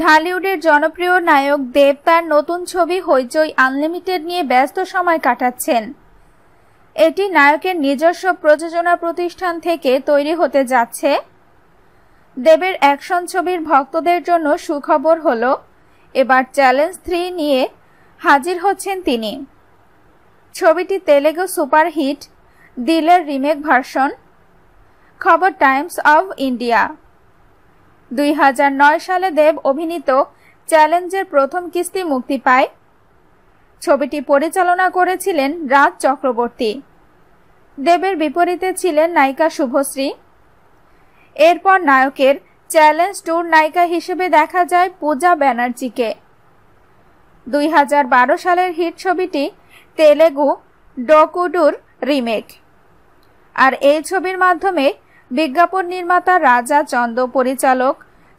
ঢালিউডের জনপ্রিয় নায়ক দেব তার নতুন ছবি হইচই আনলিমিটেড নিয়ে ব্যস্ত সময় কাটাচ্ছেন এটি নায়কের নিজস্ব প্রযোজনা প্রতিষ্ঠান থেকে তৈরি হতে যাচ্ছে দেবের অ্যাকশন ছবির ভক্তদের জন্য সুখবর হল এবার চ্যালেঞ্জ থ্রি নিয়ে হাজির হচ্ছেন তিনি ছবিটি তেলেগু সুপারহিট দিলের রিমেক ভার্সন খবর টাইমস অব ইন্ডিয়া দুই সালে দেব অভিনীত চ্যালেঞ্জের প্রথম কিস্তি মুক্তি পায় ছবিটি পরিচালনা করেছিলেন রাজ চক্রবর্তী দেবের বিপরীতে ছিলেন নায়িকা শুভশ্রী এরপর নায়কের চ্যালেঞ্জ ট্যুর নায়িকা হিসেবে দেখা যায় পূজা ব্যানার্জিকে দুই সালের হিট ছবিটি তেলেগু ডকুডুর রিমেক আর এই ছবির মাধ্যমে বিজ্ঞাপন নির্মাতা রাজা চন্দ পরিচালক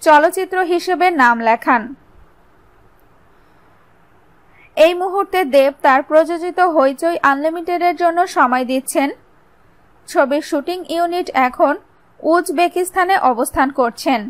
চলচ্চিত্র হিসেবে নাম লেখান এই মুহূর্তে দেব তার প্রযোজিত হইচই আনলিমিটেডের জন্য সময় দিচ্ছেন ছবির শুটিং ইউনিট এখন উজবেকিস্তানে অবস্থান করছেন